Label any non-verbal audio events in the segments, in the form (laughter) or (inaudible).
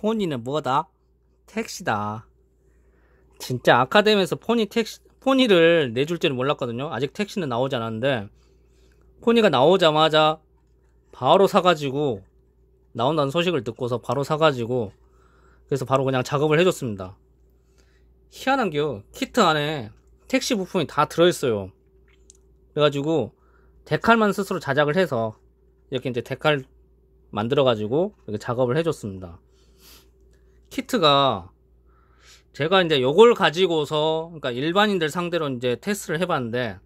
포니는 뭐다? 택시다. 진짜 아카데미에서 포니 택시, 포니를 내줄 줄은 몰랐거든요. 아직 택시는 나오지 않았는데, 포니가 나오자마자 바로 사가지고, 나온다는 소식을 듣고서 바로 사가지고, 그래서 바로 그냥 작업을 해줬습니다. 희한한 게요, 키트 안에 택시 부품이 다 들어있어요. 그래가지고, 데칼만 스스로 자작을 해서, 이렇게 이제 데칼 만들어가지고, 이렇게 작업을 해줬습니다. 키트가 제가 이제 요걸 가지고서 그러니까 일반인들 상대로 이제 테스트를 해봤는데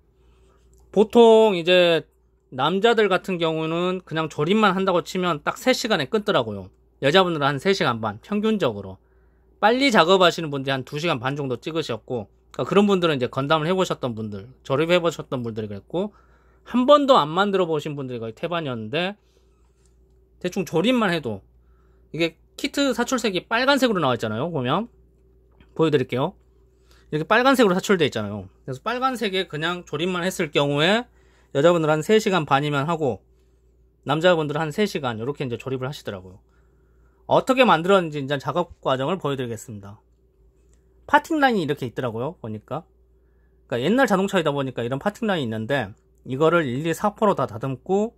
보통 이제 남자들 같은 경우는 그냥 조립만 한다고 치면 딱 3시간에 끊더라고요. 여자분들은 한 3시간 반 평균적으로 빨리 작업하시는 분들이 한 2시간 반 정도 찍으셨고 그러니까 그런 분들은 이제 건담을 해보셨던 분들 조립해 보셨던 분들이 그랬고 한 번도 안 만들어 보신 분들이 거의 태반이었는데 대충 조립만 해도 이게 키트 사출색이 빨간색으로 나와 있잖아요 보면 보여드릴게요 이렇게 빨간색으로 사출되어 있잖아요 그래서 빨간색에 그냥 조립만 했을 경우에 여자분들 한 3시간 반이면 하고 남자분들 한 3시간 이렇게 이제 조립을 하시더라고요 어떻게 만들었는지 이제 작업 과정을 보여드리겠습니다 파팅 라인이 이렇게 있더라고요 보니까 그러니까 옛날 자동차이다 보니까 이런 파팅 라인이 있는데 이거를 일일이 사포로 다 다듬고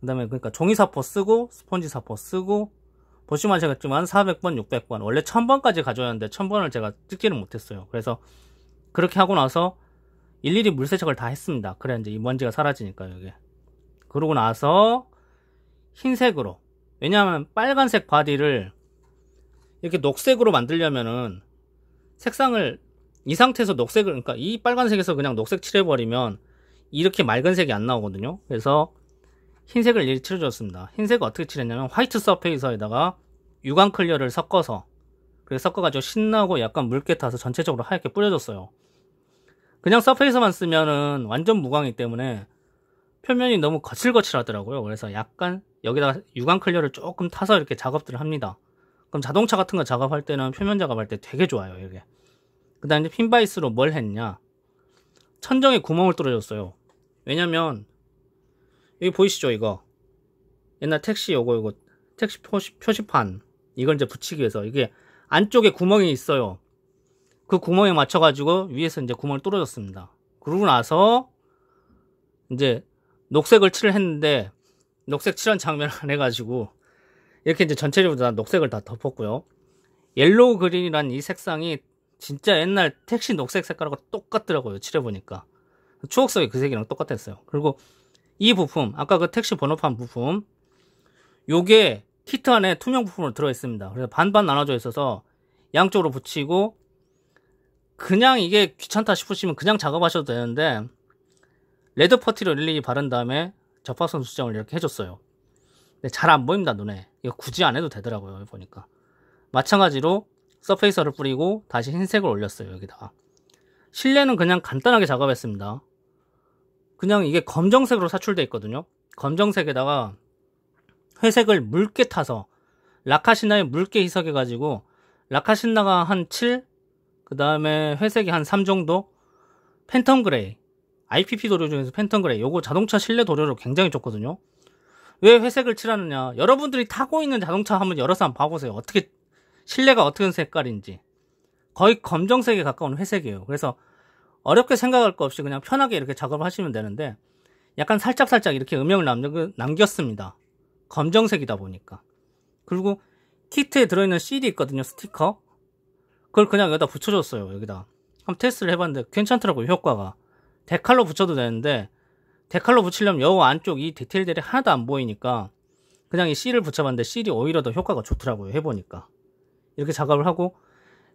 그 다음에 그러니까 종이 사포 쓰고 스펀지 사포 쓰고 보시면 아시겠지만 400번, 600번 원래 1000번까지 가져왔는데 1000번을 제가 찍지는 못했어요. 그래서 그렇게 하고 나서 일일이 물세척을 다 했습니다. 그래 야 이제 이 먼지가 사라지니까 여기에. 그러고 나서 흰색으로 왜냐하면 빨간색 바디를 이렇게 녹색으로 만들려면은 색상을 이 상태에서 녹색을 그러니까 이 빨간색에서 그냥 녹색 칠해버리면 이렇게 맑은 색이 안 나오거든요. 그래서 흰색을 일칠해줬습니다. 흰색을 어떻게 칠했냐면 화이트 서페이서에다가 유광 클리어를 섞어서 그래 섞어가지고 신나고 약간 묽게 타서 전체적으로 하얗게 뿌려줬어요. 그냥 서페이서만 쓰면은 완전 무광이기 때문에 표면이 너무 거칠거칠하더라고요. 그래서 약간 여기다가 유광 클리어를 조금 타서 이렇게 작업들을 합니다. 그럼 자동차 같은 거 작업할 때는 표면 작업할 때 되게 좋아요. 이게. 그 다음에 핀바이스로 뭘 했냐. 천정에 구멍을 뚫어줬어요. 왜냐면 여기 보이시죠 이거 옛날 택시 요거 이거 택시 표시, 표시판 이걸 이제 붙이기 위해서 이게 안쪽에 구멍이 있어요 그 구멍에 맞춰 가지고 위에서 이제 구멍을 뚫어줬습니다 그러고 나서 이제 녹색을 칠했는데 을 녹색 칠한 장면을 안 해가지고 이렇게 이제 전체적으로 다 녹색을 다 덮었고요 옐로우 그린이란 이 색상이 진짜 옛날 택시 녹색 색깔하고 똑같더라고요 칠해보니까 추억속의 그 색이랑 똑같았어요 그리고 이 부품, 아까 그 택시 번호판 부품, 요게 키트 안에 투명 부품으로 들어있습니다. 그래서 반반 나눠져 있어서 양쪽으로 붙이고 그냥 이게 귀찮다 싶으시면 그냥 작업하셔도 되는데 레드 퍼티를 일일이 바른 다음에 접합선 수정을 이렇게 해줬어요. 근데 잘안 보입니다 눈에. 이거 굳이 안 해도 되더라고요 보니까. 마찬가지로 서페이서를 뿌리고 다시 흰색을 올렸어요 여기다가. 실내는 그냥 간단하게 작업했습니다. 그냥 이게 검정색으로 사출돼 있거든요. 검정색에다가 회색을 묽게 타서 라카시나에 묽게 희석해 가지고 라카신나가 한 7, 그 다음에 회색이 한 3 정도, 팬텀 그레이, IPP 도료 중에서 팬텀 그레이, 요거 자동차 실내 도료로 굉장히 좋거든요. 왜 회색을 칠하느냐? 여러분들이 타고 있는 자동차 한번 열어서 한번 봐보세요. 어떻게 실내가 어떤 색깔인지 거의 검정색에 가까운 회색이에요. 그래서 어렵게 생각할 거 없이 그냥 편하게 이렇게 작업하시면 을 되는데 약간 살짝살짝 이렇게 음영을 남겨, 남겼습니다. 검정색이다 보니까. 그리고 키트에 들어있는 CD 있거든요. 스티커. 그걸 그냥 여기다 붙여줬어요. 여기다. 한번 테스트를 해봤는데 괜찮더라고요. 효과가. 데칼로 붙여도 되는데 데칼로 붙이려면 여우 안쪽 이 디테일들이 하나도 안 보이니까 그냥 이 C를 붙여봤는데 C이 오히려 더 효과가 좋더라고요. 해보니까. 이렇게 작업을 하고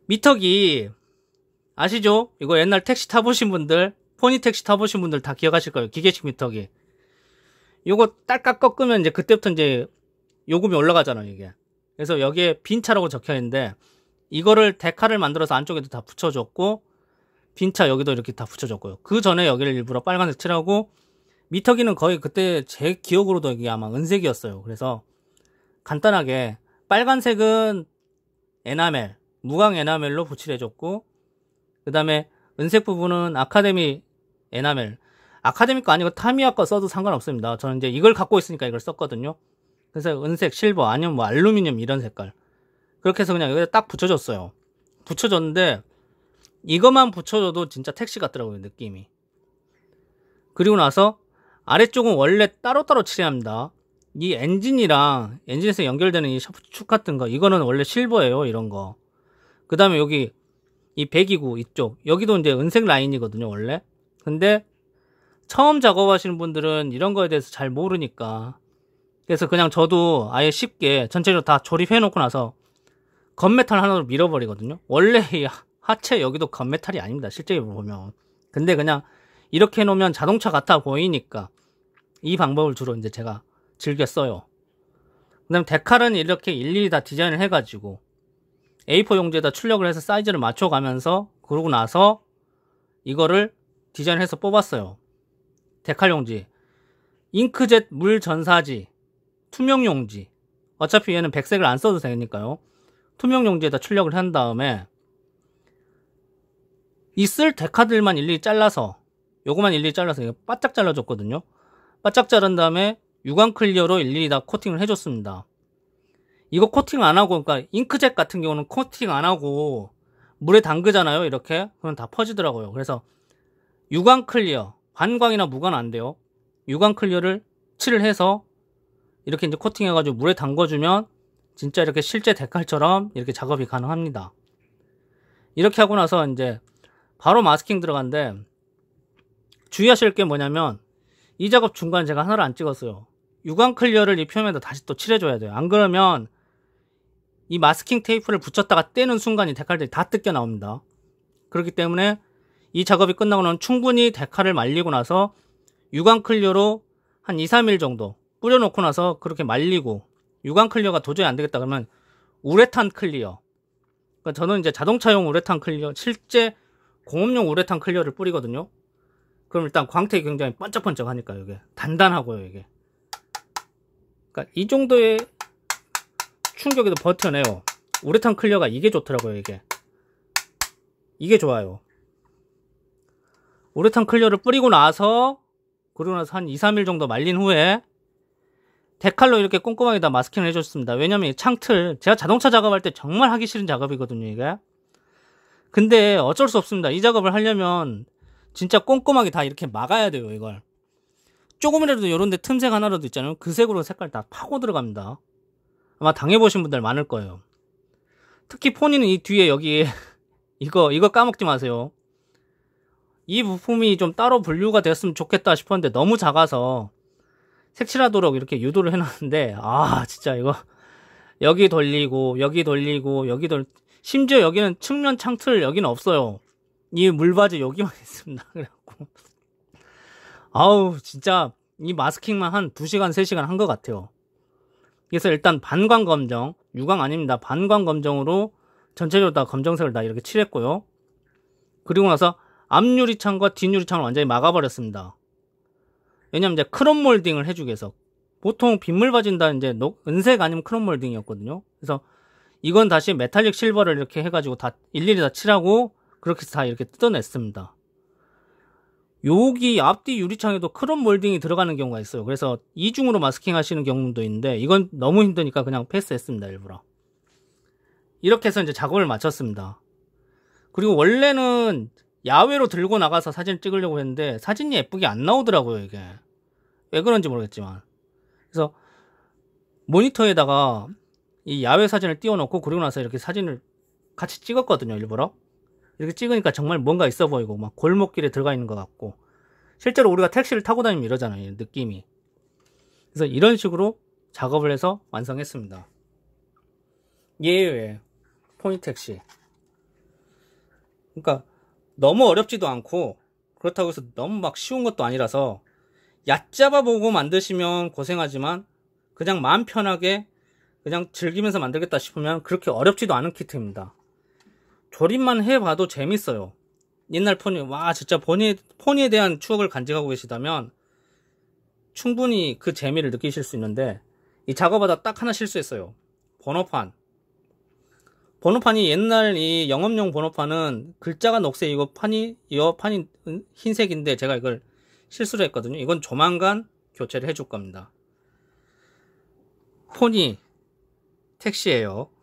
미터기 아시죠? 이거 옛날 택시 타보신 분들 포니 택시 타보신 분들 다 기억하실 거예요. 기계식 미터기. 요거 딸깍 꺾으면 이제 그때부터 이제 요금이 올라가잖아요, 이게. 그래서 여기에 빈차라고 적혀 있는데 이거를 데카를 만들어서 안쪽에도 다 붙여줬고 빈차 여기도 이렇게 다 붙여줬고요. 그 전에 여기를 일부러 빨간색 칠하고 미터기는 거의 그때 제 기억으로도 이게 아마 은색이었어요. 그래서 간단하게 빨간색은 에나멜, 무광 에나멜로 붙칠해줬고 그 다음에 은색 부분은 아카데미 에나멜 아카데미 거 아니고 타미야 거 써도 상관없습니다 저는 이제 이걸 갖고 있으니까 이걸 썼거든요 그래서 은색 실버 아니면 뭐 알루미늄 이런 색깔 그렇게 해서 그냥 여기다 딱 붙여줬어요 붙여줬는데 이것만 붙여줘도 진짜 택시 같더라고요 느낌이 그리고 나서 아래쪽은 원래 따로따로 칠해야 합니다 이 엔진이랑 엔진에서 연결되는 이샤프트축 같은 거 이거는 원래 실버예요 이런 거그 다음에 여기 이배기구 이쪽 여기도 이제 은색 라인이거든요 원래 근데 처음 작업하시는 분들은 이런 거에 대해서 잘 모르니까 그래서 그냥 저도 아예 쉽게 전체적으로 다 조립해 놓고 나서 건메탈 하나로 밀어버리거든요 원래 이 하체 여기도 건메탈이 아닙니다 실제 보면 근데 그냥 이렇게 해놓으면 자동차 같아 보이니까 이 방법을 주로 이제 제가 즐겼어요그 다음 데칼은 이렇게 일일이 다 디자인을 해가지고 A4 용지에다 출력을 해서 사이즈를 맞춰가면서 그러고 나서 이거를 디자인해서 뽑았어요. 데칼 용지, 잉크젯 물 전사지, 투명 용지. 어차피 얘는 백색을 안 써도 되니까요. 투명 용지에다 출력을 한 다음에 이 쓸 데카들만 일일이 잘라서 요거만 일일이 잘라서 이거 바짝 잘라줬거든요. 바짝 자른 다음에 유광 클리어로 일일이 다 코팅을 해줬습니다. 이거 코팅 안 하고 그러니까 잉크젯 같은 경우는 코팅 안 하고 물에 담그잖아요 이렇게 그럼 다 퍼지더라고요 그래서 유광 클리어 반광이나 무관안 돼요 유광 클리어를 칠을 해서 이렇게 이제 코팅해 가지고 물에 담궈주면 진짜 이렇게 실제 데칼처럼 이렇게 작업이 가능합니다 이렇게 하고 나서 이제 바로 마스킹 들어간데 주의하실 게 뭐냐면 이 작업 중간 제가 하나를 안 찍었어요 유광 클리어를 이표면에 다시 또 칠해줘야 돼요 안 그러면 이 마스킹 테이프를 붙였다가 떼는 순간이 데칼들이 다 뜯겨 나옵니다. 그렇기 때문에 이 작업이 끝나고는 충분히 데칼을 말리고 나서 유광 클리어로 한 2, 3일 정도 뿌려놓고 나서 그렇게 말리고 유광 클리어가 도저히 안 되겠다 그러면 우레탄 클리어 그러니까 저는 이제 자동차용 우레탄 클리어 실제 공업용 우레탄 클리어를 뿌리거든요 그럼 일단 광택이 굉장히 번쩍번쩍 하니까 이게 단단하고요 이게 그러니까 이 정도의 충격에도 버텨내요 우레탄 클리어가 이게 좋더라고요 이게 이게 좋아요 우레탄 클리어를 뿌리고 나서 그러고 나서 한 2, 3일 정도 말린 후에 데칼로 이렇게 꼼꼼하게 다 마스킹을 해줬습니다 왜냐면 하 창틀 제가 자동차 작업할 때 정말 하기 싫은 작업이거든요 이게 근데 어쩔 수 없습니다 이 작업을 하려면 진짜 꼼꼼하게 다 이렇게 막아야 돼요 이걸 조금이라도 이런데 틈색 하나라도 있잖아요 그 색으로 색깔 다 파고 들어갑니다 아마 당해보신 분들 많을 거예요. 특히 포니는 이 뒤에 여기 (laughs) 이거 이거 까먹지 마세요. 이 부품이 좀 따로 분류가 됐으면 좋겠다 싶었는데 너무 작아서 색칠하도록 이렇게 유도를 해놨는데 아 진짜 이거 (laughs) 여기 돌리고 여기 돌리고 여기 돌 심지어 여기는 측면 창틀 여기는 없어요. 이 물바지 여기만 (laughs) 있습니다. 그래갖고 아우 진짜 이 마스킹만 한 2시간 3시간 한 것 같아요. 그래서 일단 반광 검정, 유광 아닙니다. 반광 검정으로 전체적으로 다 검정색을 다 이렇게 칠했고요. 그리고 나서 앞유리창과 뒷유리창을 완전히 막아버렸습니다. 왜냐면 하 이제 크롬 몰딩을 해주기 위해서 보통 빗물 바진다 이제 은색 아니면 크롬 몰딩이었거든요. 그래서 이건 다시 메탈릭 실버를 이렇게 해가지고 다 일일이 다 칠하고 그렇게 다 이렇게 뜯어냈습니다. 여기 앞뒤 유리창에도 크롬 몰딩이 들어가는 경우가 있어요. 그래서 이중으로 마스킹 하시는 경우도 있는데 이건 너무 힘드니까 그냥 패스했습니다. 일부러. 이렇게 해서 이제 작업을 마쳤습니다. 그리고 원래는 야외로 들고 나가서 사진 찍으려고 했는데 사진이 예쁘게 안 나오더라고요, 이게. 왜 그런지 모르겠지만. 그래서 모니터에다가 이 야외 사진을 띄워놓고 그리고 나서 이렇게 사진을 같이 찍었거든요, 일부러. 이렇게 찍으니까 정말 뭔가 있어 보이고 막 골목길에 들어가 있는 것 같고 실제로 우리가 택시를 타고 다니면 이러잖아요 느낌이 그래서 이런 식으로 작업을 해서 완성했습니다 예외 예. 포니 택시 그러니까 너무 어렵지도 않고 그렇다고 해서 너무 막 쉬운 것도 아니라서 얕잡아 보고 만드시면 고생하지만 그냥 마음 편하게 그냥 즐기면서 만들겠다 싶으면 그렇게 어렵지도 않은 키트입니다 조립만 해봐도 재밌어요. 옛날 폰이 와 진짜 폰이, 폰에 대한 추억을 간직하고 계시다면 충분히 그 재미를 느끼실 수 있는데 이 작업하다 딱 하나 실수했어요. 번호판. 번호판이 옛날 이 영업용 번호판은 글자가 녹색 이고 판이 이어 판이 흰색인데 제가 이걸 실수를 했거든요. 이건 조만간 교체를 해줄 겁니다. 폰이 택시예요.